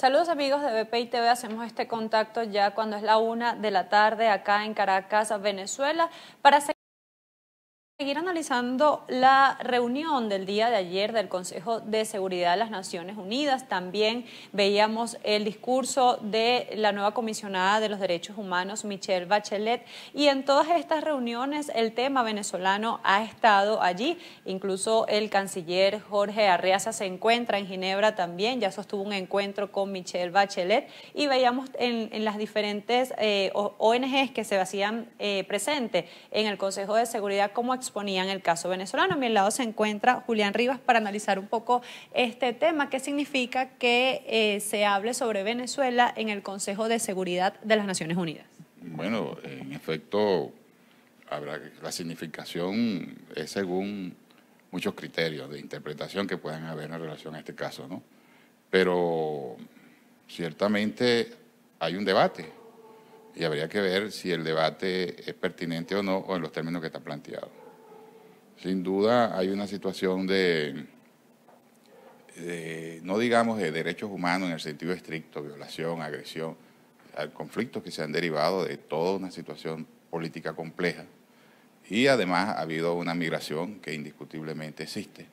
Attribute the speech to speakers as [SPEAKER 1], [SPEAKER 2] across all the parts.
[SPEAKER 1] Saludos amigos de BPI TV, hacemos este contacto ya cuando es la una de la tarde acá en Caracas, Venezuela, para Seguir analizando la reunión del día de ayer del Consejo de Seguridad de las Naciones Unidas, también veíamos el discurso de la nueva comisionada de los derechos humanos, Michelle Bachelet, y en todas estas reuniones el tema venezolano ha estado allí, incluso el canciller Jorge Arreaza se encuentra en Ginebra también, ya sostuvo un encuentro con Michelle Bachelet, y veíamos en, las diferentes eh, ONGs que se hacían eh, presentes en el Consejo de Seguridad cómo ponían el caso venezolano. A mi lado se encuentra Julián Rivas para analizar un poco este tema, ¿Qué significa que eh, se hable sobre Venezuela en el Consejo de Seguridad de las Naciones Unidas.
[SPEAKER 2] Bueno, en efecto, habrá, la significación es según muchos criterios de interpretación que puedan haber en relación a este caso, ¿no? Pero ciertamente hay un debate y habría que ver si el debate es pertinente o no o en los términos que está planteado sin duda hay una situación de, no digamos de derechos humanos en el sentido estricto, violación, agresión, conflictos que se han derivado de toda una situación política compleja. Y además ha habido una migración que indiscutiblemente existe.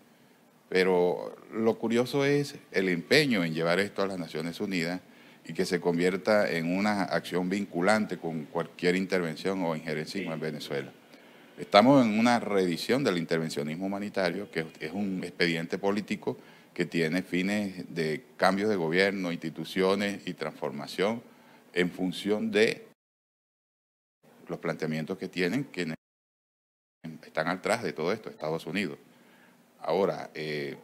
[SPEAKER 2] Pero lo curioso es el empeño en llevar esto a las Naciones Unidas y que se convierta en una acción vinculante con cualquier intervención o injerencia en Venezuela. Estamos en una reedición del intervencionismo humanitario, que es un expediente político que tiene fines de cambios de gobierno, instituciones y transformación en función de los planteamientos que tienen que están atrás de todo esto, Estados Unidos. Ahora, eh,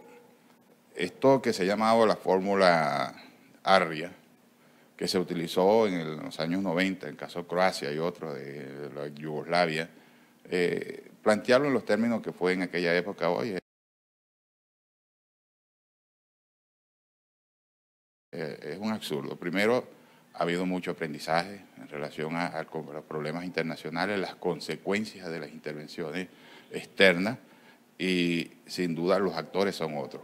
[SPEAKER 2] esto que se ha llamaba la fórmula ARRIA, que se utilizó en, los años 90, en el caso de Croacia y otros de, de Yugoslavia, eh, plantearlo en los términos que fue en aquella época hoy. Eh, es un absurdo. Primero, ha habido mucho aprendizaje en relación a, los problemas internacionales, las consecuencias de las intervenciones externas y sin duda los actores son otros.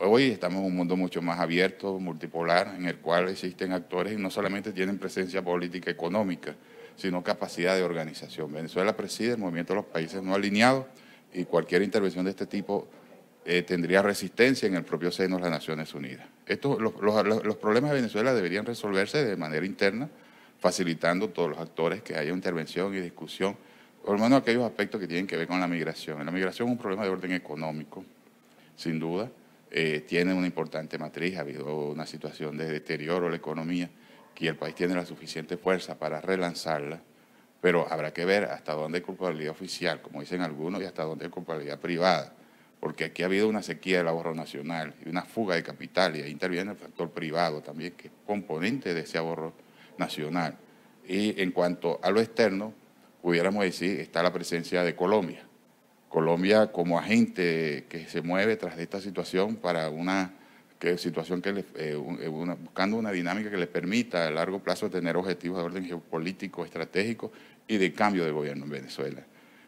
[SPEAKER 2] Hoy estamos en un mundo mucho más abierto, multipolar, en el cual existen actores y no solamente tienen presencia política económica, sino capacidad de organización. Venezuela preside el movimiento de los países no alineados y cualquier intervención de este tipo eh, tendría resistencia en el propio seno de las Naciones Unidas. Estos, los, los, problemas de Venezuela deberían resolverse de manera interna, facilitando todos los actores que haya intervención y discusión, por lo menos aquellos aspectos que tienen que ver con la migración. La migración es un problema de orden económico, sin duda, eh, tiene una importante matriz, ha habido una situación de deterioro de la economía, que el país tiene la suficiente fuerza para relanzarla, pero habrá que ver hasta dónde hay culpabilidad oficial, como dicen algunos, y hasta dónde hay culpabilidad privada, porque aquí ha habido una sequía del ahorro nacional y una fuga de capital, y ahí interviene el factor privado también, que es componente de ese ahorro nacional. Y en cuanto a lo externo, pudiéramos decir, está la presencia de Colombia. Colombia como agente que se mueve tras esta situación para una que situación que eh, eh, buscando una dinámica que le permita a largo plazo tener objetivos de orden geopolítico, estratégico y de cambio de gobierno en Venezuela.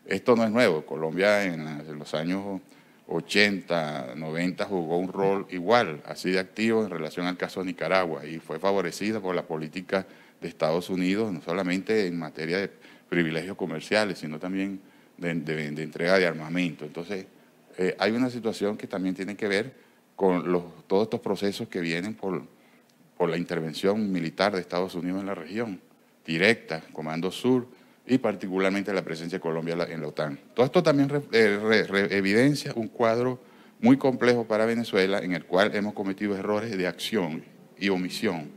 [SPEAKER 2] Esto no es nuevo. Colombia en, los años 80, 90 jugó un rol igual, así de activo en relación al caso de Nicaragua y fue favorecida por la política de Estados Unidos, no solamente en materia de privilegios comerciales, sino también de, entrega de armamento. Entonces, eh, hay una situación que también tiene que ver con todos estos procesos que vienen por, la intervención militar de Estados Unidos en la región, directa, Comando Sur y particularmente la presencia de Colombia en la OTAN. Todo esto también eh, evidencia un cuadro muy complejo para Venezuela en el cual hemos cometido errores de acción y omisión.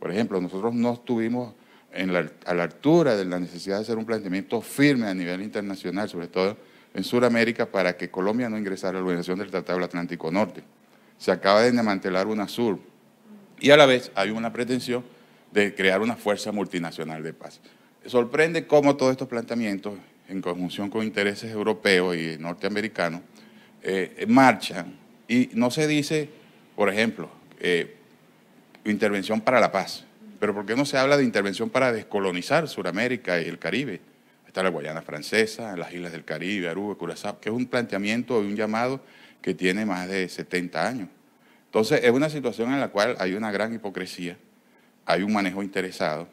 [SPEAKER 2] Por ejemplo, nosotros no estuvimos a la altura de la necesidad de hacer un planteamiento firme a nivel internacional, sobre todo en Sudamérica, para que Colombia no ingresara a la Organización del Tratado del Atlántico Norte se acaba de desmantelar sur, y a la vez hay una pretensión de crear una fuerza multinacional de paz. Sorprende cómo todos estos planteamientos, en conjunción con intereses europeos y norteamericanos, eh, marchan y no se dice, por ejemplo, eh, intervención para la paz, pero ¿por qué no se habla de intervención para descolonizar Sudamérica y el Caribe? Está la Guayana Francesa, las islas del Caribe, Aruba, Curazao, que es un planteamiento y un llamado que tiene más de 70 años. Entonces, es una situación en la cual hay una gran hipocresía, hay un manejo interesado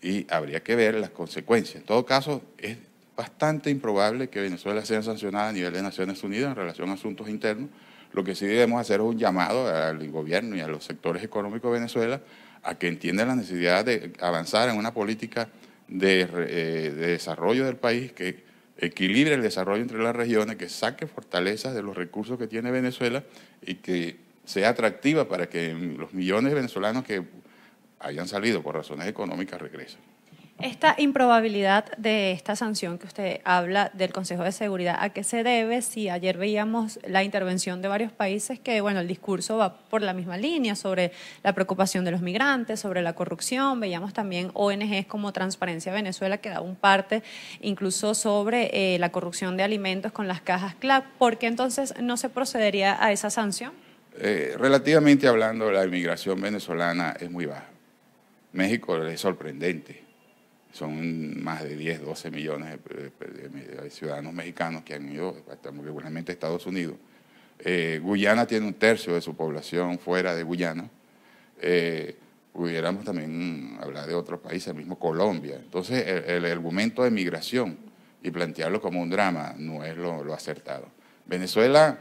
[SPEAKER 2] y habría que ver las consecuencias. En todo caso, es bastante improbable que Venezuela sea sancionada a nivel de Naciones Unidas en relación a asuntos internos. Lo que sí debemos hacer es un llamado al gobierno y a los sectores económicos de Venezuela a que entiendan la necesidad de avanzar en una política de, eh, desarrollo del país que equilibre el desarrollo entre las regiones, que saque fortalezas de los recursos que tiene Venezuela y que sea atractiva para que los millones de venezolanos que hayan salido por razones económicas regresen.
[SPEAKER 1] Esta improbabilidad de esta sanción que usted habla del Consejo de Seguridad, ¿a qué se debe si ayer veíamos la intervención de varios países que, bueno, el discurso va por la misma línea sobre la preocupación de los migrantes, sobre la corrupción? Veíamos también ONGs como Transparencia Venezuela que da un parte incluso sobre eh, la corrupción de alimentos con las cajas CLAP. ¿Por qué entonces no se procedería a esa sanción?
[SPEAKER 2] Eh, relativamente hablando, la inmigración venezolana es muy baja. México es sorprendente son más de 10, 12 millones de, ciudadanos mexicanos que han ido regularmente a Estados Unidos. Eh, Guyana tiene un tercio de su población fuera de Guyana. Eh, pudiéramos también hablar de otros países, el mismo Colombia. Entonces, el, argumento de migración y plantearlo como un drama no es lo, acertado. Venezuela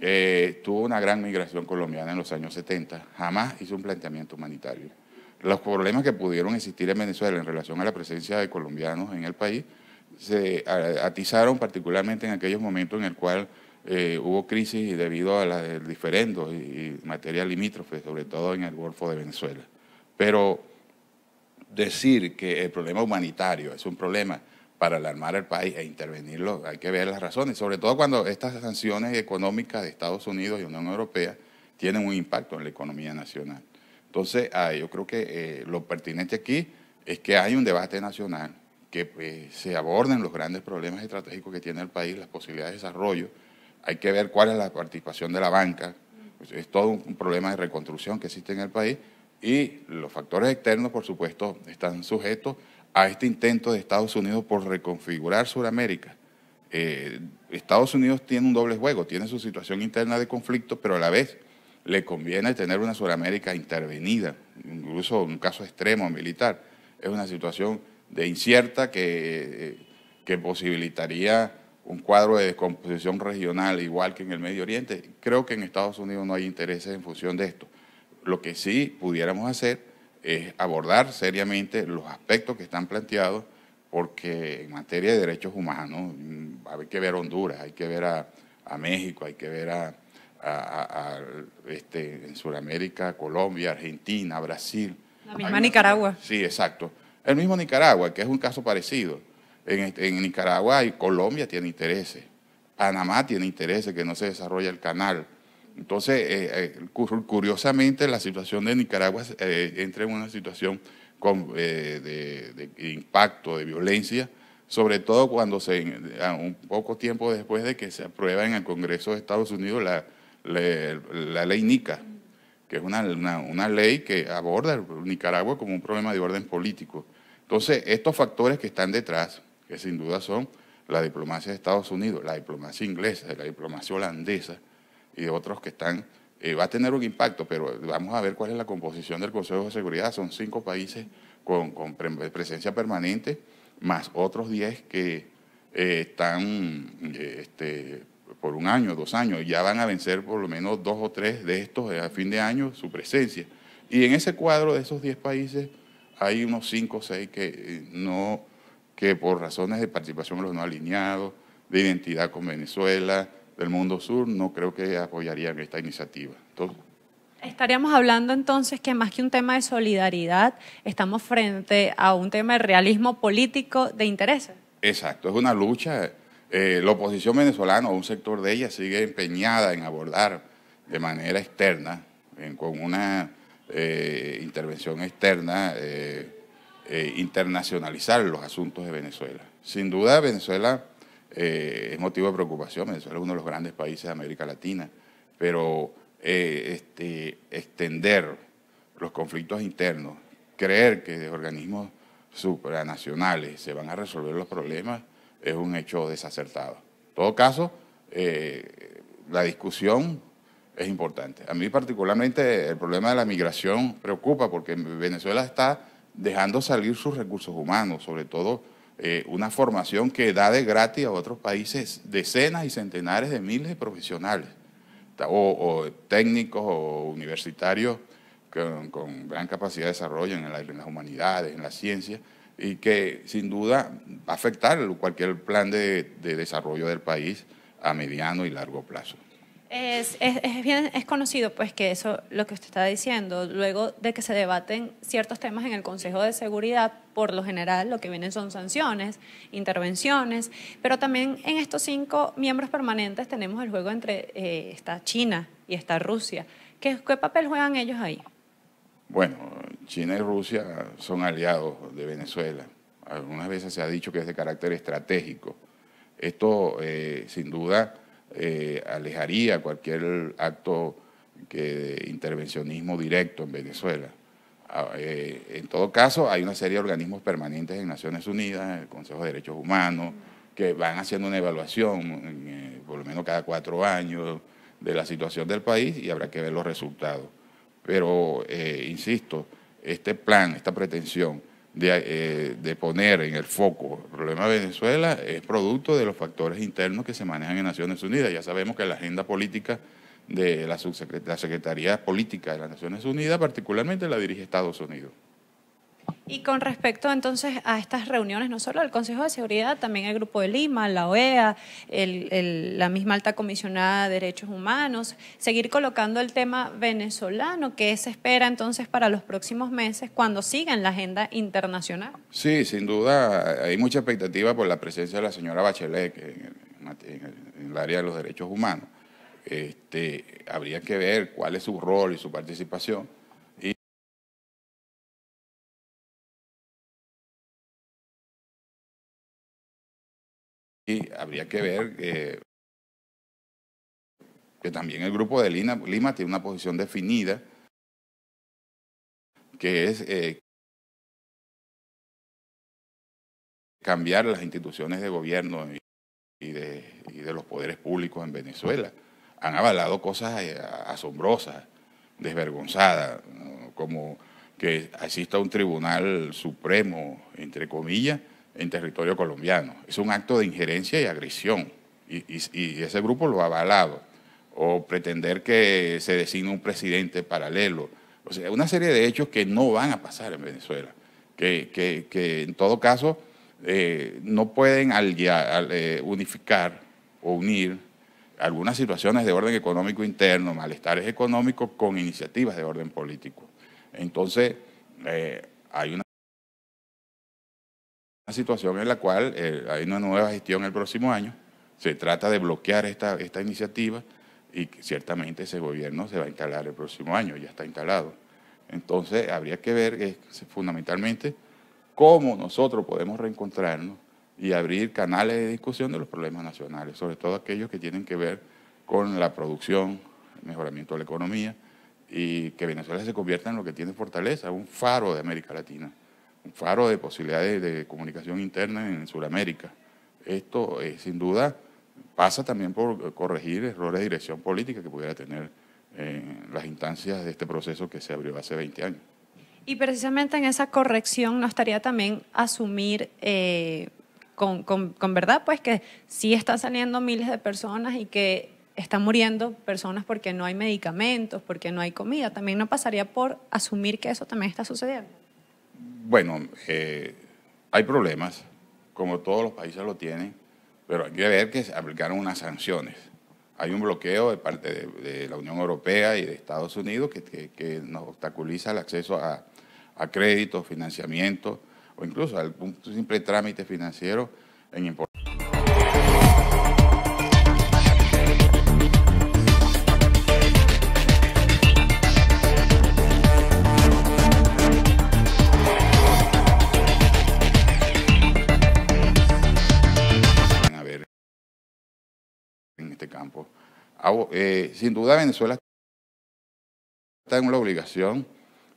[SPEAKER 2] eh, tuvo una gran migración colombiana en los años 70, jamás hizo un planteamiento humanitario los problemas que pudieron existir en Venezuela en relación a la presencia de colombianos en el país se atizaron particularmente en aquellos momentos en el cual eh, hubo crisis debido al diferendo y, y materia limítrofe, sobre todo en el Golfo de Venezuela. Pero decir que el problema humanitario es un problema para alarmar al país e intervenirlo, hay que ver las razones, sobre todo cuando estas sanciones económicas de Estados Unidos y Unión Europea tienen un impacto en la economía nacional. Entonces, ah, yo creo que eh, lo pertinente aquí es que hay un debate nacional, que eh, se aborden los grandes problemas estratégicos que tiene el país, las posibilidades de desarrollo. Hay que ver cuál es la participación de la banca. Pues, es todo un, problema de reconstrucción que existe en el país. Y los factores externos, por supuesto, están sujetos a este intento de Estados Unidos por reconfigurar Sudamérica. Eh, Estados Unidos tiene un doble juego, tiene su situación interna de conflicto, pero a la vez le conviene tener una Sudamérica intervenida, incluso en un caso extremo militar. Es una situación de incierta que, eh, que posibilitaría un cuadro de descomposición regional igual que en el Medio Oriente. Creo que en Estados Unidos no hay intereses en función de esto. Lo que sí pudiéramos hacer es abordar seriamente los aspectos que están planteados, porque en materia de derechos humanos mm, hay que ver a Honduras, hay que ver a México, hay que ver a, este, en Sudamérica, Colombia, Argentina, Brasil. La misma Nicaragua. Sí, exacto. El mismo Nicaragua, que es un caso parecido. En, este, Nicaragua y Colombia tiene intereses. Panamá tiene intereses que no se desarrolla el canal. Entonces, eh, eh, curiosamente, la situación de Nicaragua eh, entra en una situación de, impacto, de violencia, sobre todo cuando se, un poco tiempo después de que se aprueba en el Congreso de Estados Unidos la, la ley NICA, que es una, una, ley que aborda Nicaragua como un problema de orden político. Entonces, estos factores que están detrás, que sin duda son la diplomacia de Estados Unidos, la diplomacia inglesa, la diplomacia holandesa y otros que están, eh, va a tener un impacto, pero vamos a ver cuál es la composición del Consejo de Seguridad. Son cinco países con, presencia permanente, más otros diez que eh, están eh, este, por un año, dos años, ya van a vencer por lo menos dos o tres de estos a fin de año su presencia. Y en ese cuadro de esos diez países hay unos cinco, o seis que, eh, no, que por razones de participación los no alineados, de identidad con Venezuela, del mundo sur, no creo que apoyarían esta iniciativa.
[SPEAKER 1] Estaríamos hablando entonces que más que un tema de solidaridad, estamos frente a un tema de realismo político de intereses.
[SPEAKER 2] Exacto, es una lucha eh, la oposición venezolana, o un sector de ella, sigue empeñada en abordar de manera externa, con una eh, intervención externa, eh, internacionalizar los asuntos de Venezuela. Sin duda, Venezuela es motivo de preocupación. Venezuela es uno de los grandes países de América Latina, pero este, extender los conflictos internos, creer que organismos supranacionales se van a resolver los problemas, es un hecho desacertado. En todo caso, eh, la discusión es importante. A mí particularmente el problema de la migración preocupa porque Venezuela está dejando salir sus recursos humanos, sobre todo eh, una formación que da de gratis a otros países decenas y centenares de miles de profesionales, o, técnicos o universitarios con, gran capacidad de desarrollo en, en las humanidades, en la ciencia, y que sin duda va a afectar cualquier plan de, desarrollo del país a mediano y largo plazo.
[SPEAKER 1] Es, bien es conocido pues que eso lo que usted está diciendo luego de que se debaten ciertos temas en el Consejo de Seguridad por lo general lo que vienen son sanciones intervenciones pero también en estos cinco miembros permanentes tenemos el juego entre eh, esta China y esta Rusia qué papel juegan ellos ahí
[SPEAKER 2] bueno China y Rusia son aliados de Venezuela. Algunas veces se ha dicho que es de carácter estratégico. Esto, eh, sin duda, eh, alejaría cualquier acto de intervencionismo directo en Venezuela. Ah, eh, en todo caso, hay una serie de organismos permanentes en Naciones Unidas, el Consejo de Derechos Humanos, que van haciendo una evaluación, por lo menos cada cuatro años, de la situación del país y habrá que ver los resultados. Pero, insisto, este plan, esta pretensión eh, de, poner en el foco el problema de Venezuela es producto de los factores internos que se manejan en Naciones Unidas. Ya sabemos que la agenda política de la, la Secretaría Política de las Naciones Unidas particularmente la dirige Estados Unidos.
[SPEAKER 1] Y con respecto entonces a estas reuniones, no solo al Consejo de Seguridad, también el Grupo de Lima, la OEA, la misma alta comisionada de Derechos Humanos, seguir colocando el tema venezolano, que se espera entonces para los próximos meses cuando siga en la agenda internacional.
[SPEAKER 2] Sí, sin duda, hay mucha expectativa por la presencia de la señora Bachelet en, el área de los derechos humanos. Este, habría que ver cuál es su rol y su participación y habría que ver que también el grupo de Lima, tiene una posición definida, que es eh, cambiar las instituciones de gobierno y de, y de, los poderes públicos en Venezuela. Han avalado cosas eh, asombrosas, desvergonzadas, como que exista un tribunal supremo, entre comillas, en territorio colombiano. Es un acto de injerencia y agresión, y, ese grupo lo ha avalado. O pretender que se designe un presidente paralelo. O sea, una serie de hechos que no van a pasar en Venezuela, que, en todo caso eh, no pueden eh, unificar o unir algunas situaciones de orden económico interno, malestares económicos, con iniciativas de orden político. Entonces, eh, hay una... Una situación en la cual eh, hay una nueva gestión el próximo año, se trata de bloquear esta, esta iniciativa y ciertamente ese gobierno se va a instalar el próximo año, ya está instalado. Entonces habría que ver eh, fundamentalmente cómo nosotros podemos reencontrarnos y abrir canales de discusión de los problemas nacionales, sobre todo aquellos que tienen que ver con la producción, el mejoramiento de la economía y que Venezuela se convierta en lo que tiene fortaleza, un faro de América Latina faro de posibilidades de comunicación interna en Sudamérica. Esto, eh, sin duda, pasa también por corregir errores de dirección política que pudiera tener eh, las instancias de este proceso que se abrió hace 20 años.
[SPEAKER 1] Y precisamente en esa corrección no estaría también asumir eh, con, con verdad, pues que sí están saliendo miles de personas y que están muriendo personas porque no hay medicamentos, porque no hay comida. También no pasaría por asumir que eso también está sucediendo
[SPEAKER 2] bueno, eh, hay problemas, como todos los países lo tienen, pero hay que ver que se aplicaron unas sanciones. Hay un bloqueo de parte de, la Unión Europea y de Estados Unidos que, nos obstaculiza el acceso a, crédito, créditos, financiamiento o incluso al simple trámite financiero en importancia. este campo. Ah, oh, eh, sin duda Venezuela está en la obligación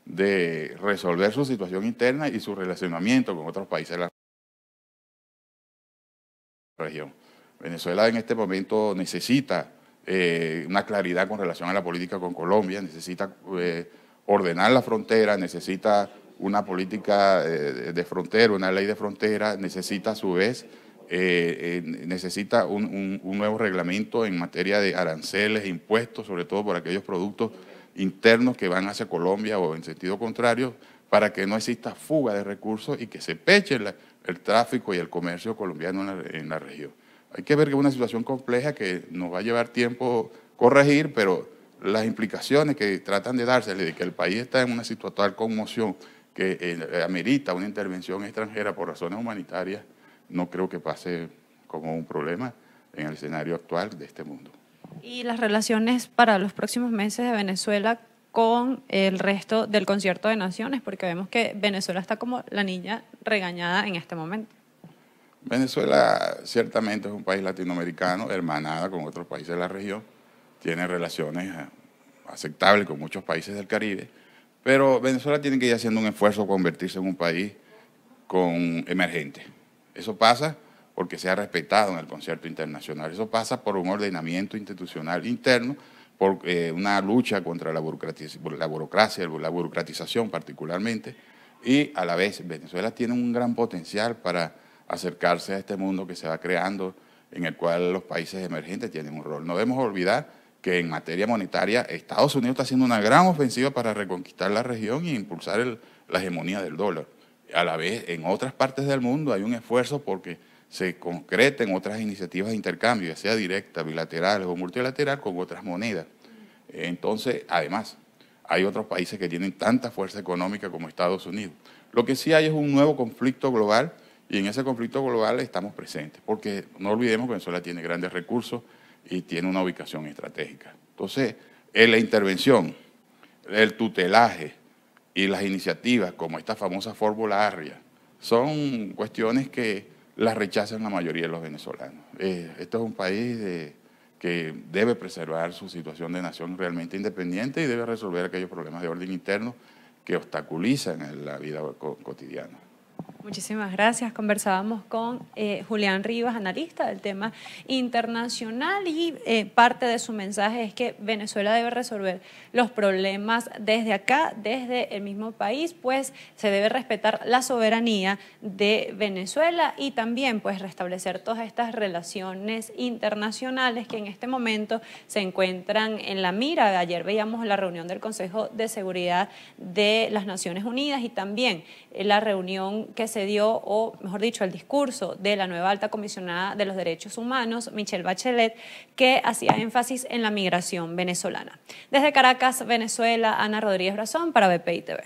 [SPEAKER 2] de resolver su situación interna y su relacionamiento con otros países de la región. Venezuela en este momento necesita eh, una claridad con relación a la política con Colombia, necesita eh, ordenar la frontera, necesita una política de frontera, una ley de frontera, necesita a su vez eh, eh, necesita un, nuevo reglamento en materia de aranceles, impuestos, sobre todo por aquellos productos internos que van hacia Colombia o en sentido contrario, para que no exista fuga de recursos y que se peche el tráfico y el comercio colombiano en la, región. Hay que ver que es una situación compleja que nos va a llevar tiempo corregir, pero las implicaciones que tratan de dárseles de que el país está en una situación de conmoción que eh, amerita una intervención extranjera por razones humanitarias, no creo que pase como un problema en el escenario actual de este mundo.
[SPEAKER 1] ¿Y las relaciones para los próximos meses de Venezuela con el resto del concierto de naciones? Porque vemos que Venezuela está como la niña regañada en este momento.
[SPEAKER 2] Venezuela ciertamente es un país latinoamericano, hermanada con otros países de la región, tiene relaciones eh, aceptables con muchos países del Caribe, pero Venezuela tiene que ir haciendo un esfuerzo a convertirse en un país con emergente. Eso pasa porque se ha respetado en el concierto internacional. Eso pasa por un ordenamiento institucional interno, por eh, una lucha contra la, burocracia, la burocratización particularmente, y a la vez Venezuela tiene un gran potencial para acercarse a este mundo que se va creando, en el cual los países emergentes tienen un rol. No debemos olvidar que en materia monetaria Estados Unidos está haciendo una gran ofensiva para reconquistar la región e impulsar la hegemonía del dólar a la vez en otras partes del mundo hay un esfuerzo porque se concreten otras iniciativas de intercambio, ya sea directa, bilateral o multilateral, con otras monedas. Entonces, además, hay otros países que tienen tanta fuerza económica como Estados Unidos. Lo que sí hay es un nuevo conflicto global y en ese conflicto global estamos presentes, porque no olvidemos que Venezuela tiene grandes recursos y tiene una ubicación estratégica. Entonces, en eh, la intervención, el tutelaje, y las iniciativas como esta famosa fórmula arria son cuestiones que las rechazan la mayoría de los venezolanos. Eh, esto es un país que debe preservar su situación de nación realmente independiente y debe resolver aquellos problemas de orden interno que obstaculizan la vida cotidiana.
[SPEAKER 1] Muchísimas gracias. Conversábamos con eh, Julián Rivas, analista del tema internacional, y eh, parte de su mensaje es que Venezuela debe resolver los problemas desde acá, desde el mismo país, pues se debe respetar la soberanía de Venezuela y también pues restablecer todas estas relaciones internacionales que en este momento se encuentran en la mira. Ayer veíamos la reunión del Consejo de Seguridad de las Naciones Unidas y también eh, la reunión que se dio, o mejor dicho, el discurso de la nueva alta comisionada de los derechos humanos, Michelle Bachelet, que hacía énfasis en la migración venezolana. Desde Caracas, Venezuela, Ana Rodríguez Brazón para BPI TV.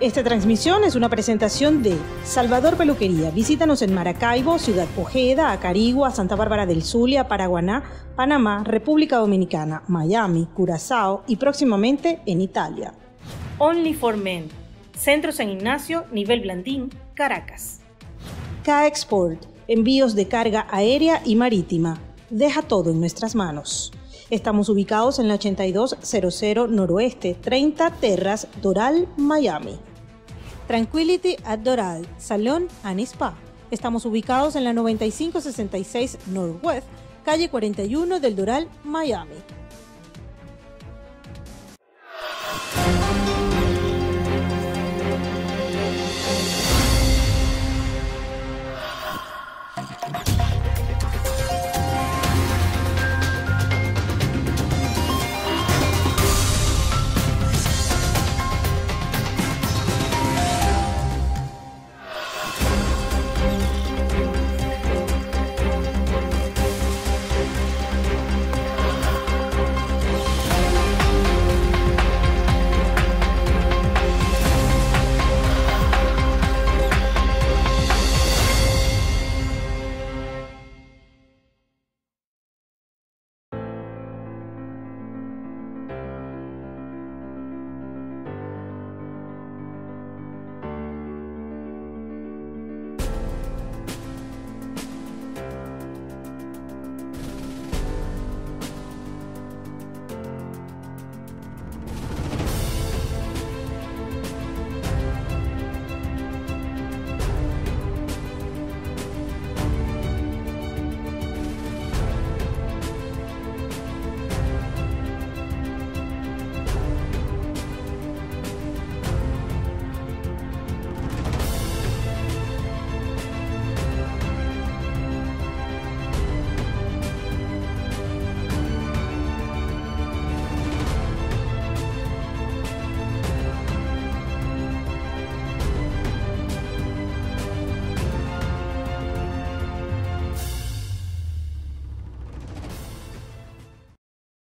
[SPEAKER 1] Esta transmisión es una presentación de Salvador Peluquería. Visítanos en Maracaibo, Ciudad Ojeda, Acarigua, Santa Bárbara del Zulia, Paraguaná, Panamá, República Dominicana, Miami, Curazao y próximamente en Italia. Only for Men Centro San Ignacio, nivel Blandín, Caracas. K-Export, envíos de carga aérea y marítima. Deja todo en nuestras manos. Estamos ubicados en la 8200 Noroeste, 30 Terras, Doral, Miami. Tranquility at Doral, Salón Anispa. Estamos ubicados en la 9566 Northwest, calle 41 del Doral, Miami.